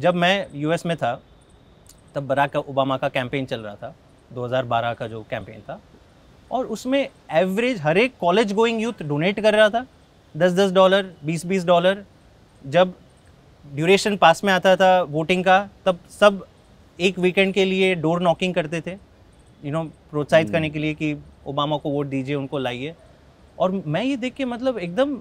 जब मैं यूएस में था तब बराक ओबामा का कैंपेन चल रहा था 2012 का जो कैंपेन था और उसमें एवरेज हर एक कॉलेज गोइंग यूथ डोनेट कर रहा था दस दस डॉलर बीस बीस डॉलर जब ड्यूरेशन पास में आता था वोटिंग का तब सब एक वीकेंड के लिए डोर नॉकिंग करते थे यू नो प्रोत्साहित करने के hmm. लिए कि ओबामा को वोट दीजिए उनको लाइए और मैं ये देख के मतलब एकदम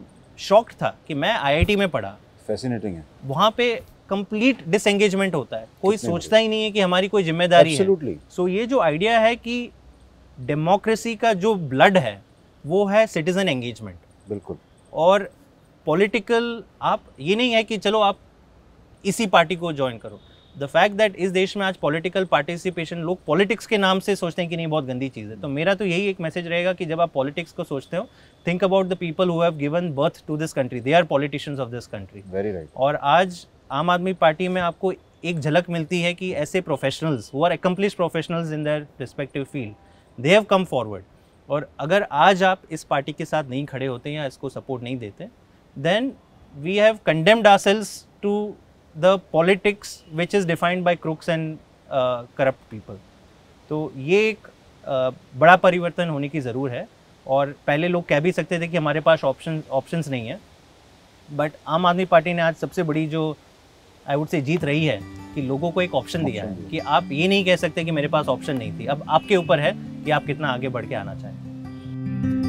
शॉक्ड था कि मैं आईआईटी में पढ़ा फैसिनेटिंग है वहाँ पे कंप्लीट डिसंगेजमेंट होता है कोई सोचता ही नहीं है कि हमारी कोई जिम्मेदारी है सो ये जो आइडिया है कि डेमोक्रेसी का जो ब्लड है वो है सिटीजन एंगेजमेंट बिल्कुल और पॉलिटिकल आप ये नहीं है कि चलो आप इसी पार्टी को ज्वाइन करो द फैक्ट दैट इस देश में आज पॉलिटिकल पार्टिसिपेशन लोग पॉलिटिक्स के नाम से सोचते हैं कि नहीं बहुत गंदी चीज़ है तो मेरा तो यही एक मैसेज रहेगा कि जब आप पॉलिटिक्स को सोचते हो think about the people who have given birth to this country they are politicians of this country very right और आज आम आदमी पार्टी में आपको एक झलक मिलती है कि ऐसे प्रोफेशनल्स वो are accomplished professionals in their respective field they have come forward और अगर आज आप इस पार्टी के साथ नहीं खड़े होते या इसको सपोर्ट नहीं देते then we have condemned ourselves to the politics which is defined by crooks and corrupt people तो ये एक uh, बड़ा परिवर्तन होने की ज़रूर है और पहले लोग कह भी सकते थे कि हमारे पास ऑप्शन ऑप्शन ऑप्शंस नहीं है बट आम आदमी पार्टी ने आज सबसे बड़ी जो आई वुड से जीत रही है कि लोगों को एक ऑप्शन दिया है कि आप ये नहीं कह सकते कि मेरे पास ऑप्शन नहीं थी अब आपके ऊपर है कि आप कितना आगे बढ़ के आना चाहें